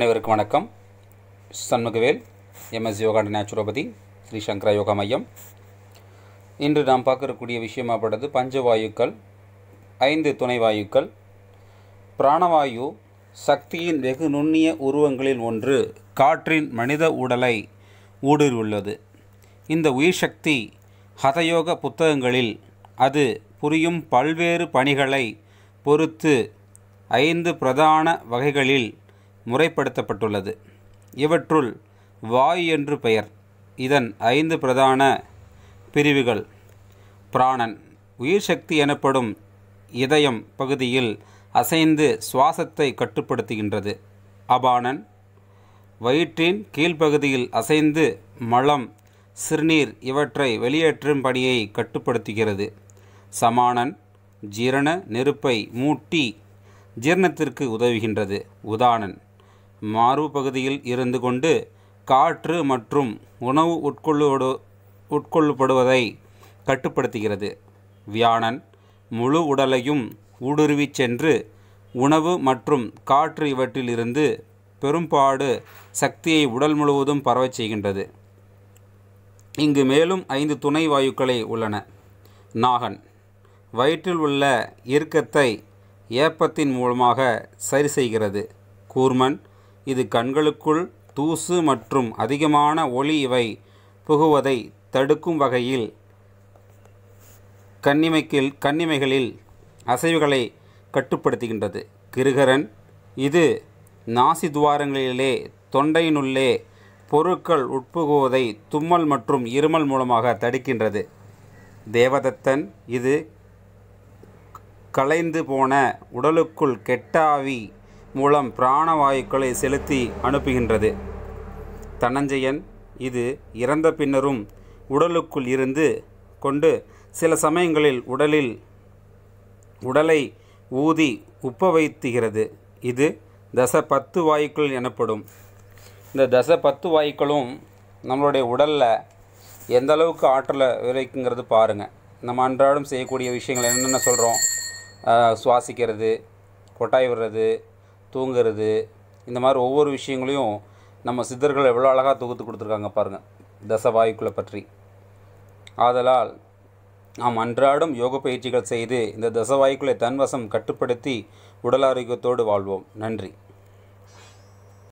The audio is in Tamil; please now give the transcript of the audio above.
அனைவருக்கு வணக்கம் Shanmugavel MS yoga and naturopathy Sri Sankara yoga மையம் இன்று நாம் பார்க்கக்கூடிய விஷயமாகப்படுறது பஞ்சவாயுக்கள் ஐந்து துணை வாயுக்கள் பிராணவாயு சக்தியின் வெகு நுண்ணிய உருவங்களில் ஒன்று காற்றின் மனித உடலை ஊடுருவுள்ளது இந்த உயிர் சக்தி ஹதயோக புத்தகங்களில் அது புரியும் பல்வேறு பணிகளை பொறுத்து ஐந்து பிரதான வகைகளில் முறைப்படுத்தப்பட்டுள்ளது இவற்றுள் வாயு என்று பெயர் இதன் ஐந்து பிரதான பிரிவுகள் பிராணன் உயிர் சக்தி எனப்படும் இதயம் பகுதியில் அசைந்து சுவாசத்தை கட்டுப்படுத்துகின்றது அபானன் வயிற்றின் கீழ்ப்பகுதியில் அசைந்து மலம் சிறுநீர் இவற்றை வெளியேற்றும் பணியை கட்டுப்படுத்துகிறது சமானன் ஜீரண நெருப்பை மூட்டி ஜீரணத்திற்கு உதவுகின்றது உதானன் மாறு பகுதியில் இருந்து கொண்டு காற்று மற்றும் உணவு உட்கொள்ளுவோடு உட்கொள்ளப்படுவதை கட்டுப்படுத்துகிறது வியாழன் முழு உடலையும் ஊடுருவி சென்று உணவு மற்றும் காற்று இவற்றிலிருந்து பெரும்பாடு சக்தியை உடல் முழுவதும் பரவச் செய்கின்றது இங்கு மேலும் ஐந்து துணை வாயுக்களை உள்ளன நாகன் வயிற்றில் உள்ள இறுக்கத்தை ஏப்பத்தின் மூலமாக சரி செய்கிறது கூர்மன் இது கண்களுக்குள் தூசு மற்றும் அதிகமான ஒளி இவை புகுவதை தடுக்கும் வகையில் கன்னிமைக்கில் கன்னிமைகளில் அசைவுகளை கட்டுப்படுத்துகின்றது கிருகரன் இது நாசி துவாரங்களிலே தொண்டையினுள்ளே பொருட்கள் உட்புகுவதை தும்மல் மற்றும் இருமல் மூலமாக தடுக்கின்றது தேவதத்தன் இது கலைந்து போன உடலுக்குள் கெட்டாவி மூலம் பிராணவாயுக்களை செலுத்தி அனுப்புகின்றது தனஞ்சயன் இது இறந்த பின்னரும் உடலுக்குள் இருந்து கொண்டு சில சமயங்களில் உடலில் உடலை ஊதி உப்ப வைத்துகிறது இது தச பத்து வாயுக்கள் எனப்படும் இந்த தச பத்து வாயுக்களும் நம்மளுடைய உடலில் எந்த அளவுக்கு ஆற்றலை விளைக்குங்கிறது பாருங்கள் நம்ம அன்றாடம் செய்யக்கூடிய விஷயங்கள் என்னென்ன சொல்கிறோம் சுவாசிக்கிறது கொட்டாய் விடுறது தூங்கிறது இந்த மாதிரி ஒவ்வொரு விஷயங்களையும் நம்ம சித்தர்கள் எவ்வளோ அழகாக தொகுத்து கொடுத்துருக்காங்க பாருங்கள் தசவாயுக்களை பற்றி ஆதலால் நாம் அன்றாடம் யோக பயிற்சிகள் செய்து இந்த தசவாயுக்களை தன்வசம் கட்டுப்படுத்தி உடல் ஆரோக்கியத்தோடு வாழ்வோம் நன்றி